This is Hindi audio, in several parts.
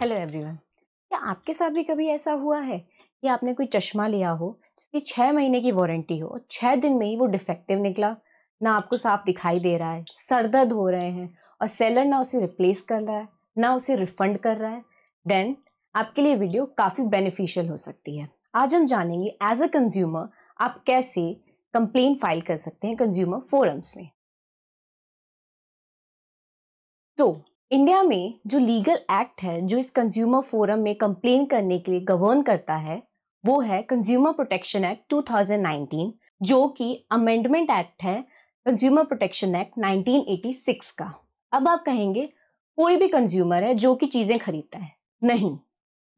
हेलो एवरीवन क्या आपके साथ भी कभी ऐसा हुआ है कि आपने कोई चश्मा लिया हो जिसकी छः महीने की वारंटी हो और छः दिन में ही वो डिफेक्टिव निकला ना आपको साफ दिखाई दे रहा है सर दर्द हो रहे हैं और सेलर ना उसे रिप्लेस कर रहा है ना उसे रिफंड कर रहा है देन आपके लिए वीडियो काफ़ी बेनिफिशियल हो सकती है आज हम जानेंगे एज अ कंज्यूमर आप कैसे कंप्लेन फाइल कर सकते हैं कंज्यूमर फोरम्स में तो इंडिया में जो लीगल एक्ट है जो इस कंज्यूमर फोरम में कंप्लेन करने के लिए गवर्न करता है वो है कंज्यूमर प्रोटेक्शन एक्ट 2019 जो कि अमेंडमेंट एक्ट है कंज्यूमर प्रोटेक्शन एक्ट 1986 का अब आप कहेंगे कोई भी कंज्यूमर है जो कि चीज़ें खरीदता है नहीं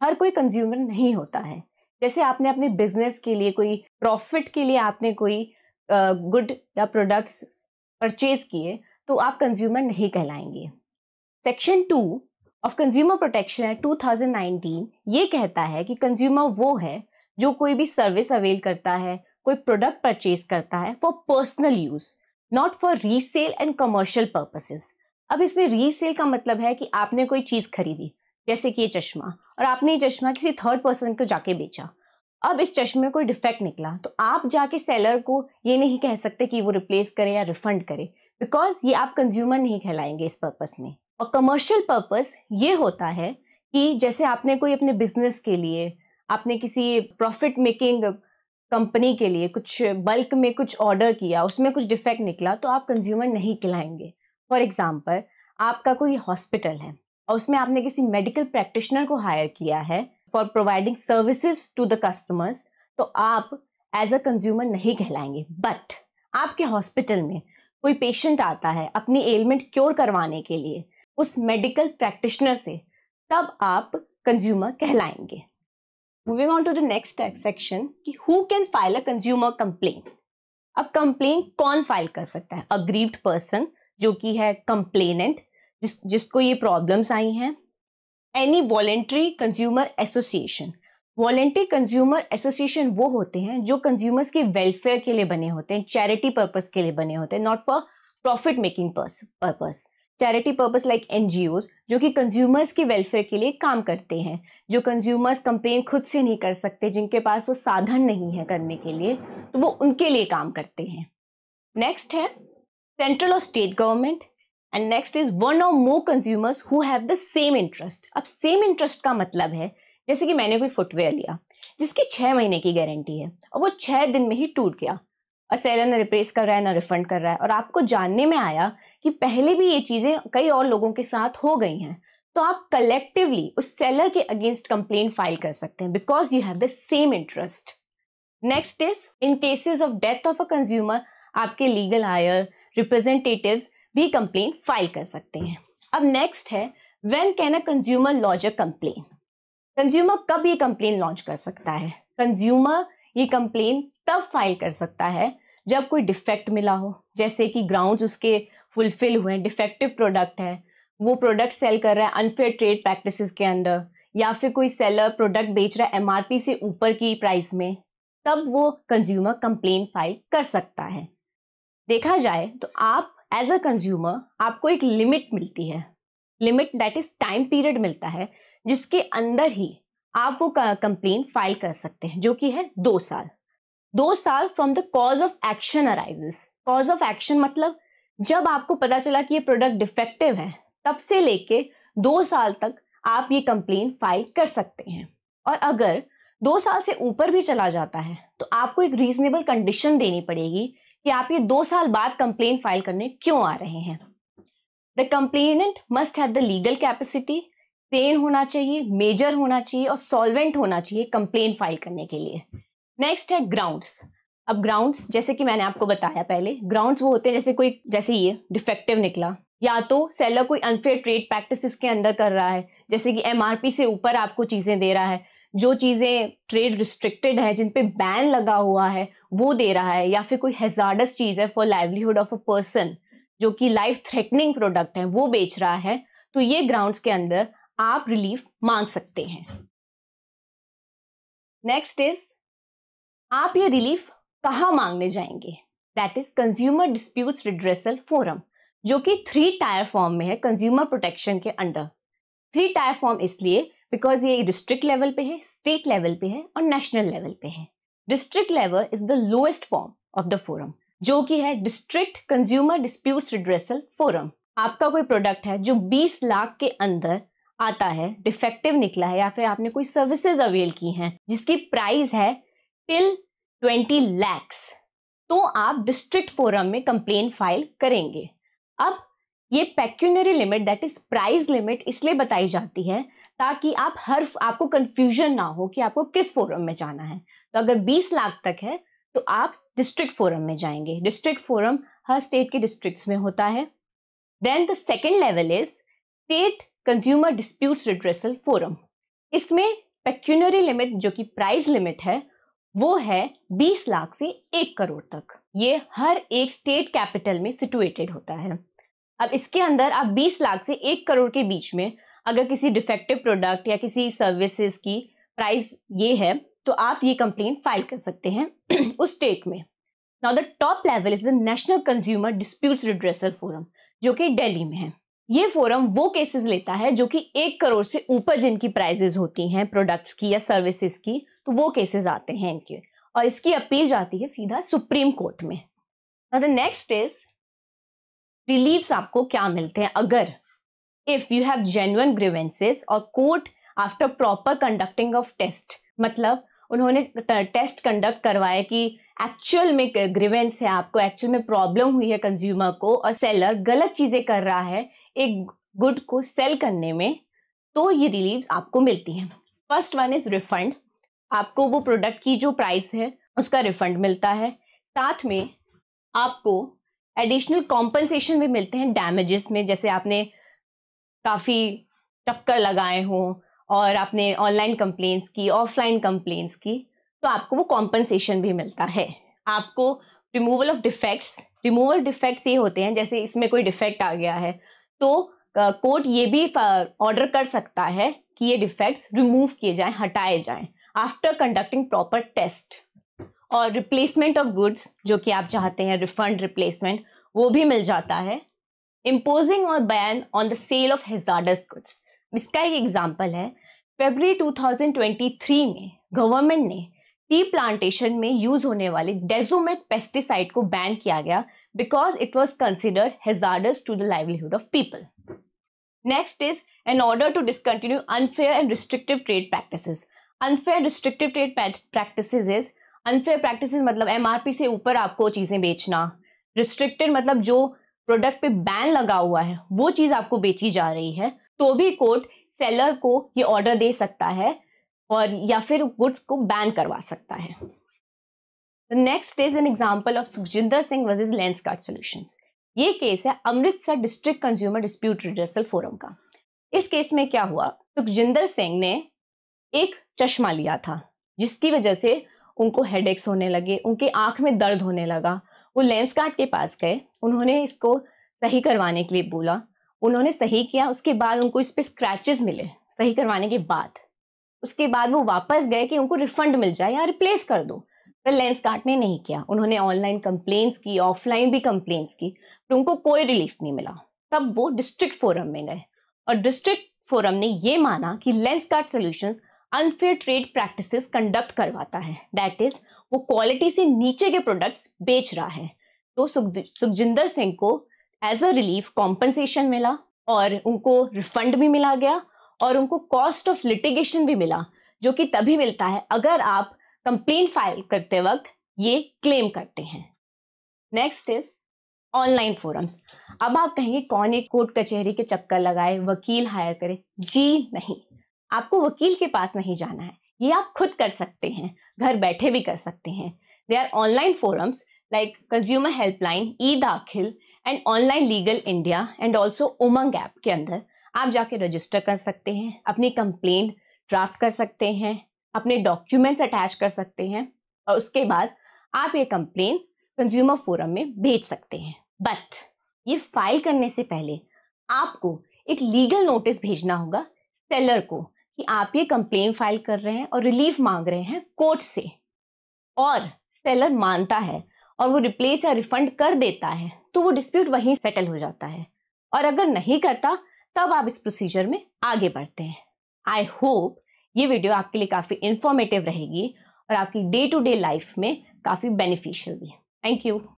हर कोई कंज्यूमर नहीं होता है जैसे आपने अपने बिजनेस के लिए कोई प्रॉफिट के लिए आपने कोई गुड या प्रोडक्ट्स परचेज किए तो आप कंज्यूमर नहीं कहलाएंगे section two of consumer protection act 2019 ये कहता है कि कंज्यूमर वो है जो कोई भी सर्विस अवेल करता है कोई प्रोडक्ट परचेज करता है for personal use not for resale and commercial purposes अब इसमें रीसेल का मतलब है कि आपने कोई चीज़ खरीदी जैसे कि ये चश्मा और आपने ये चश्मा किसी थर्ड पर्सन को जाके बेचा अब इस चश्मे में कोई डिफेक्ट निकला तो आप जाके सेलर को ये नहीं कह सकते कि वो रिप्लेस करें या रिफंड करें बिकॉज ये आप कंज्यूमर नहीं कहलाएंगे इस पर्पस में और कमर्शियल पर्पस ये होता है कि जैसे आपने कोई अपने बिजनेस के लिए आपने किसी प्रॉफिट मेकिंग कंपनी के लिए कुछ बल्क में कुछ ऑर्डर किया उसमें कुछ डिफेक्ट निकला तो आप कंज्यूमर नहीं खिलाएंगे फॉर एग्जाम्पल आपका कोई हॉस्पिटल है और उसमें आपने किसी मेडिकल प्रैक्टिशनर को हायर किया है for providing services to the customers तो आप एज अ कंज्यूमर नहीं कहलाएंगे बट आपके हॉस्पिटल में कोई पेशेंट आता है अपनी एलमेंट क्योर करवाने के लिए उस मेडिकल प्रैक्टिशनर से तब आप कंज्यूमर कहलाएंगे moving on to the next section कि who can file a consumer complain अब कंप्लेन कौन फाइल कर सकता है अग्रीव्ड पर्सन जो कि है कंप्लेनेंट जिस जिसको ये प्रॉब्लम्स आई हैं any voluntary consumer association voluntary consumer association वो होते हैं जो कंज्यूमर्स के वेलफेयर के लिए बने होते हैं चैरिटी पर्पज के लिए बने होते हैं not for profit making purpose charity purpose like an जो कि कंज्यूमर्स की वेलफेयर के लिए काम करते हैं जो कंज्यूमर्स कंपेन खुद से नहीं कर सकते जिनके पास वो साधन नहीं है करने के लिए तो वो उनके लिए काम करते हैं नेक्स्ट है सेंट्रल और state government and next is one or more consumers who have the same interest अब सेम इंटरेस्ट का मतलब है जैसे कि मैंने कोई फुटवेयर लिया जिसकी छः महीने की गारंटी है और वो छः दिन में ही टूट गया और सेलर ना रिप्लेस कर रहा है ना रिफंड कर रहा है और आपको जानने में आया कि पहले भी ये चीज़ें कई और लोगों के साथ हो गई हैं तो आप कलेक्टिवली उस सेलर के अगेंस्ट कंप्लेन फाइल कर सकते हैं because you have the same interest next is in cases of death of a consumer आपके लीगल हायर रिप्रेजेंटेटिव भी कंप्लेन फाइल कर सकते हैं अब नेक्स्ट है when can a consumer launch a complain consumer कब ये कंप्लेन लॉन्च कर सकता है कंज्यूमर ये कंप्लेन तब फाइल कर सकता है जब कोई डिफेक्ट मिला हो जैसे कि ग्राउंड उसके फुलफिल हुए हैं डिफेक्टिव प्रोडक्ट है वो प्रोडक्ट सेल कर रहा है अनफेयर ट्रेड प्रैक्टिस के अंडर या फिर कोई सेलर प्रोडक्ट बेच रहा है एमआरपी से ऊपर की प्राइस में तब वो कंज्यूमर कंप्लेन फाइल कर सकता है देखा जाए तो आप एज अ कंज्यूमर आपको एक लिमिट मिलती है limit that is time period मिलता है जिसके अंदर ही आप वो कंप्लेन फाइल कर सकते हैं जो कि है दो साल दो साल from the cause of action arises cause of action मतलब जब आपको पता चला कि ये प्रोडक्ट डिफेक्टिव है तब से लेके दो साल तक आप ये कंप्लेन फाइल कर सकते हैं और अगर दो साल से ऊपर भी चला जाता है तो आपको एक रीजनेबल कंडीशन देनी पड़ेगी कि आप ये दो साल बाद कंप्लेन फाइल करने क्यों आ रहे हैं the complainant must have the legal capacity sane होना चाहिए मेजर होना चाहिए और सॉल्वेंट होना चाहिए कंप्लेन फाइल करने के लिए नेक्स्ट है ग्राउंड्स अब ग्राउंड्स जैसे कि मैंने आपको बताया पहले ग्राउंड्स वो होते हैं जैसे कोई जैसे ये डिफेक्टिव निकला या तो सेलर कोई अनफेयर ट्रेड प्रैक्टिस के अंदर कर रहा है जैसे कि एमआरपी से ऊपर आपको चीज़ें दे रहा है जो चीज़ें ट्रेड रिस्ट्रिक्टेड है जिनपे बैन लगा हुआ है वो दे रहा है या फिर कोई हेजार्डस चीज़ है for livelihood of a person जो कि लाइफ थ्रेटनिंग प्रोडक्ट है वो बेच रहा है तो ये ग्राउंड्स के अंदर आप रिलीफ मांग सकते हैं नेक्स्ट इज आप ये रिलीफ कहाँ मांगने जाएंगे that is consumer disputes redressal forum जो कि थ्री टायर फॉर्म में है कंज्यूमर प्रोटेक्शन के अंडर थ्री टायर फॉर्म इसलिए बिकॉज ये डिस्ट्रिक्ट लेवल पे है स्टेट लेवल पे है और नेशनल लेवल पे है district level is the lowest form of the forum जो कि है district consumer dispute redressal forum आपका कोई प्रोडक्ट है जो 20 लाख के अंदर आता है डिफेक्टिव निकला है या फिर आपने कोई सर्विसेज अवेल की हैं जिसकी प्राइस है टिल ट्वेंटी लैक्स तो आप डिस्ट्रिक्ट फोरम में कंप्लेन फाइल करेंगे अब ये pecuniary limit that is price limit इसलिए बताई जाती है ताकि आप हर आपको कंफ्यूजन ना हो कि आपको किस फोरम में जाना है तो अगर 20 लाख तक है तो आप डिस्ट्रिक्ट फोरम में जाएंगे डिस्ट्रिक्ट फोरम हर स्टेट के डिस्ट्रिक्ट्स में होता है then the second level is state consumer dispute redressal forum इसमें पेक्यूनरी लिमिट जो कि प्राइस लिमिट है वो है 20 लाख से 1 करोड़ तक ये हर एक स्टेट कैपिटल में सिचुएटेड होता है अब इसके अंदर आप 20 लाख से 1 करोड़ के बीच में अगर किसी डिफेक्टिव प्रोडक्ट या किसी सर्विसेज की प्राइस ये है तो आप ये कंप्लेन फाइल कर सकते हैं उस स्टेट में now the top level is the national consumer dispute redressal forum जो कि डेली में है ये फोरम वो केसेस लेता है जो कि एक करोड़ से ऊपर जिनकी प्राइजेस होती हैं प्रोडक्ट्स की या सर्विसेज की तो वो केसेस आते हैं इनके और इसकी अपील जाती है सीधा सुप्रीम कोर्ट में नेक्स्ट इज रिलीफ आपको क्या मिलते हैं अगर if you have genuine grievances और court after proper conducting of test मतलब उन्होंने टेस्ट कंडक्ट करवाया कि एक्चुअल में ग्रीवेंस है आपको एक्चुअल में प्रॉब्लम हुई है कंज्यूमर को और सेलर गलत चीज़ें कर रहा है एक गुड को सेल करने में तो ये रिलीव आपको मिलती हैं फर्स्ट वन इज रिफंड आपको वो प्रोडक्ट की जो प्राइस है उसका रिफंड मिलता है साथ में आपको एडिशनल कॉम्पनसेशन भी मिलते हैं डैमेजेस में जैसे आपने काफ़ी टक्कर लगाए हों और आपने ऑनलाइन कंप्लेंट्स की ऑफलाइन कंप्लेंट्स की तो आपको वो कॉम्पनसेशन भी मिलता है आपको removal of defects removal defects ये होते हैं जैसे इसमें कोई डिफेक्ट आ गया है तो कोर्ट ये भी ऑर्डर कर सकता है कि ये डिफेक्ट्स रिमूव किए जाएं हटाए जाएं आफ्टर कंडक्टिंग प्रॉपर टेस्ट और रिप्लेसमेंट ऑफ गुड्स जो कि आप चाहते हैं रिफंड रिप्लेसमेंट वो भी मिल जाता है इम्पोजिंग और ban on the sale of hazardous goods इसका एक एग्जाम्पल है फेबरी 2023 में गवर्नमेंट ने टी प्लांटेशन में यूज होने वाले डेजोमेट पेस्टिसाइड को बैन किया गया because it was considered hazardous to the livelihood of people next is an order to discontinue unfair and restrictive trade practice unfair restrictive trade practices is unfair practices मतलब एमआरपी से ऊपर आपको चीज़ें बेचना रिस्ट्रिक्टेड मतलब जो प्रोडक्ट पे बैन लगा हुआ है वो चीज़ आपको बेची जा रही है तो भी कोर्ट सेलर को ये ऑर्डर दे सकता है और या फिर गुड्स को बैन करवा सकता है next is an example of Sukhjinder Singh versus Lenskart solution ये केस है Amritsar district consumer dispute redressal forum का इस केस में क्या हुआ सुखजिंदर सिंह ने एक चश्मा लिया था जिसकी वजह से उनको हेडेक्स होने लगे उनके आंख में दर्द होने लगा वो लेंस कार्ड के पास गए उन्होंने इसको सही करवाने के लिए बोला उन्होंने सही किया उसके बाद उनको इस पर स्क्रैचेस मिले सही करवाने के बाद उसके बाद वो वापस गए कि उनको रिफंड मिल जाए या रिप्लेस कर दो पर लेंस कार्ड ने नहीं किया उन्होंने ऑनलाइन कंप्लेन्स की ऑफलाइन भी कंप्लेन्स की पर उनको कोई रिलीफ नहीं मिला तब वो डिस्ट्रिक्ट फोरम में गए और डिस्ट्रिक्ट फोरम ने ये माना कि Lenskart solutions unfair trade practices conduct करवाता है दैट इज वो क्वालिटी से नीचे के प्रोडक्ट्स बेच रहा है तो सुखजिंदर सिंह को एज अ रिलीफ कॉम्पनसेशन मिला और उनको रिफंड भी मिला गया और उनको कॉस्ट ऑफ लिटिगेशन भी मिला जो कि तभी मिलता है अगर आप कंप्लेन फाइल करते वक्त ये क्लेम करते हैं नेक्स्ट इज ऑनलाइन फोरम्स अब आप कहेंगे कौन एक कोर्ट कचहरी के चक्कर लगाए वकील हायर करे जी नहीं आपको वकील के पास नहीं जाना है ये आप खुद कर सकते हैं घर बैठे भी कर सकते हैं they are online forums like consumer helpline e Daakhil and online legal India and also Umang app के अंदर आप जाके रजिस्टर कर सकते हैं अपनी कंप्लेन ड्राफ्ट कर सकते हैं अपने डॉक्यूमेंट्स अटैच कर सकते हैं और उसके बाद आप ये कंप्लेन कंज्यूमर फोरम में भेज सकते हैं बट ये फाइल करने से पहले आपको एक लीगल नोटिस भेजना होगा सेलर को कि आप ये कंप्लेन फाइल कर रहे हैं और रिलीफ मांग रहे हैं कोर्ट से और सेलर मानता है और वो रिप्लेस या रिफंड कर देता है तो वो डिस्प्यूट वहीं सेटल हो जाता है और अगर नहीं करता तब आप इस प्रोसीजर में आगे बढ़ते हैं आई होप ये वीडियो आपके लिए काफ़ी इंफॉर्मेटिव रहेगी और आपकी डे टू डे लाइफ में काफ़ी बेनिफिशियल भी है थैंक यू